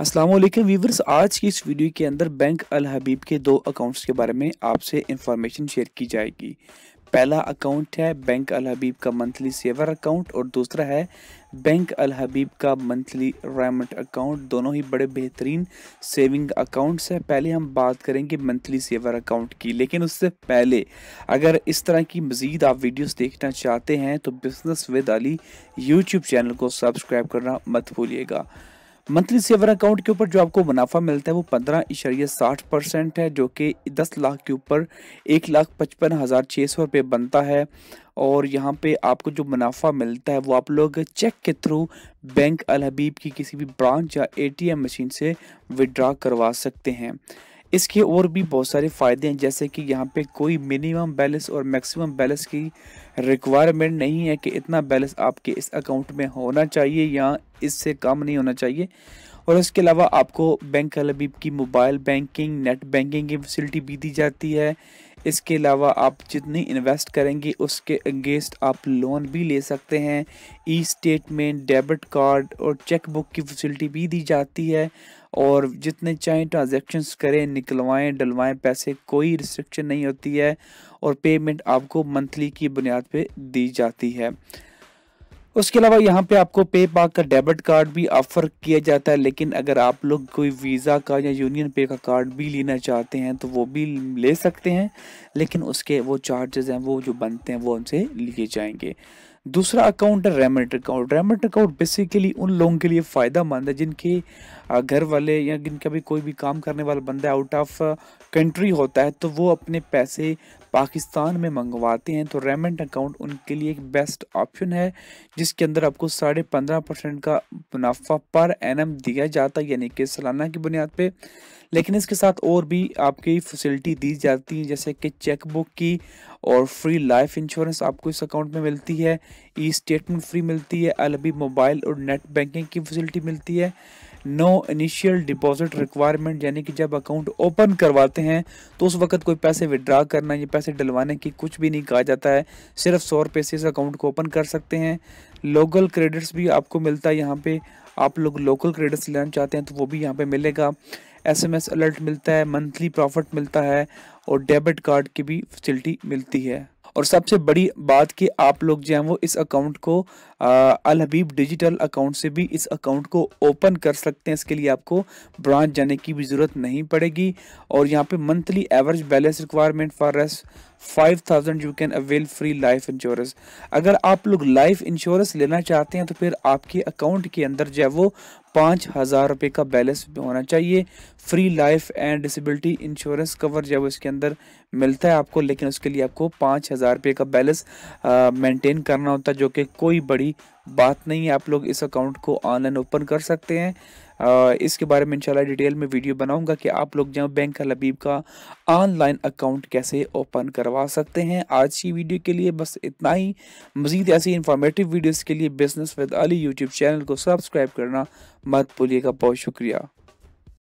अस्सलाम वालेकुम व्यूवर्स आज की इस वीडियो के अंदर बैंक अल हबीब के दो अकाउंट्स के बारे में आपसे इंफॉर्मेशन शेयर की जाएगी पहला अकाउंट है बैंक अल हबीब का मंथली सेवर अकाउंट और दूसरा है बैंक अल हबीब का मंथली रेमेंट अकाउंट दोनों ही बड़े बेहतरीन सेविंग अकाउंट्स हैं पहले हम बात करेंगे मंथली सेवर अकाउंट की लेकिन उससे पहले अगर इस तरह की मज़ीद आप वीडियोस देखना चाहते हैं तो business with Ali YouTube channel को सब्सक्राइब करना मत भूलिएगा मंथली सेवर अकाउंट के ऊपर जो आपको मुनाफा मिलता है वो पंद्रह इशारिया साठ परसेंट है जो कि दस लाख के ऊपर एक लाख पचपन हज़ार छः सौ रुपये बनता है और यहाँ पे आपको जो मुनाफा मिलता है वो आप लोग चेक के थ्रू बैंक अलहबीब की किसी भी ब्रांच या एटीएम मशीन से विड्रा करवा सकते हैं इसके और भी बहुत सारे फ़ायदे हैं जैसे कि यहाँ पे कोई मिनिमम बैलेंस और मैक्सिमम बैलेंस की रिक्वायरमेंट नहीं है कि इतना बैलेंस आपके इस अकाउंट में होना चाहिए या इससे कम नहीं होना चाहिए और इसके अलावा आपको बैंक अलबीब की मोबाइल बैंकिंग नेट बैंकिंग की फैसिलिटी भी दी जाती है इसके अलावा आप जितनी इन्वेस्ट करेंगे उसके अगेंस्ट आप लोन भी ले सकते हैं ई स्टेटमेंट डेबिट कार्ड और चेक बुक की फैसिलिटी भी दी जाती है और जितने चाहें ट्रांजैक्शंस करें निकलवाएं डलवाएं पैसे कोई रिस्ट्रिक्शन नहीं होती है और पेमेंट आपको मंथली की बुनियाद पे दी जाती है उसके अलावा यहाँ पे आपको पे पाक का डेबिट कार्ड भी ऑफर किया जाता है लेकिन अगर आप लोग कोई वीज़ा का या यूनियन पे का कार्ड भी लेना चाहते हैं तो वो भी ले सकते हैं लेकिन उसके वो चार्जेस हैं वो जो बनते हैं वो उनसे लिए जाएंगे दूसरा अकाउंट है remit account remit account basically उन लोगों के लिए फ़ायदा मंद है जिनके घर वाले या जिनका भी कोई भी काम करने वाला बंदा आउट ऑफ कंट्री होता है तो वो अपने पैसे पाकिस्तान में मंगवाते हैं तो रेमेंट अकाउंट उनके लिए एक बेस्ट ऑप्शन है जिसके अंदर आपको साढ़े पंद्रह परसेंट का मुनाफा पर एनम दिया जाता है यानी कि सालाना की बुनियाद पे लेकिन इसके साथ और भी आपकी फैसिलिटी दी जाती है जैसे कि चेकबुक की और फ्री लाइफ इंश्योरेंस आपको इस अकाउंट में मिलती है ई स्टेटमेंट फ्री मिलती है अलबी मोबाइल और नेट बैंकिंग की फैसिलिटी मिलती है नो इनिशियल डिपॉजिट रिक्वायरमेंट यानी कि जब अकाउंट ओपन करवाते हैं तो उस वक्त कोई पैसे विड्रा करना या पैसे डलवाने की कुछ भी नहीं कहा जाता है सिर्फ सौ रुपये से इस अकाउंट को ओपन कर सकते हैं लोकल क्रेडिट्स भी आपको मिलता है यहाँ पे आप लोग लोकल क्रेडिट्स लेना चाहते हैं तो वो भी यहाँ पे मिलेगा एसएमएस अलर्ट मिलता है मंथली प्रॉफिट मिलता है और डेबिट कार्ड की भी फैसिलिटी मिलती है और सबसे बड़ी बात कि आप लोग जो हैं वो इस अकाउंट को अल हबीब डिजिटल अकाउंट से भी इस अकाउंट को ओपन कर सकते हैं इसके लिए आपको ब्रांच जाने की भी ज़रूरत नहीं पड़ेगी और यहाँ पे monthly average balance requirement for is five thousand you can avail free life insurance अगर आप लोग लाइफ इंश्योरेंस लेना चाहते हैं तो फिर आपके अकाउंट के अंदर जो है वो पाँच हज़ार रुपये का बैलेंस होना चाहिए free life and disability insurance cover जो है वो इसके अंदर मिलता है आपको लेकिन उसके लिए आपको पाँच हज़ार रुपये का बैलेंस मेंटेन करना होता है जो कि कोई बड़ी कोई बात नहीं है आप लोग इस अकाउंट को ऑनलाइन ओपन कर सकते हैं आ, इसके बारे में इंशाल्लाह डिटेल में वीडियो बनाऊंगा कि आप लोग जहाँ बैंक का लबीब का ऑनलाइन अकाउंट कैसे ओपन करवा सकते हैं आज की वीडियो के लिए बस इतना ही मज़ीद ऐसी इंफॉर्मेटिव वीडियोज़ के लिए business with Ali YouTube channel को सब्सक्राइब करना मत भूलिएगा बहुत शुक्रिया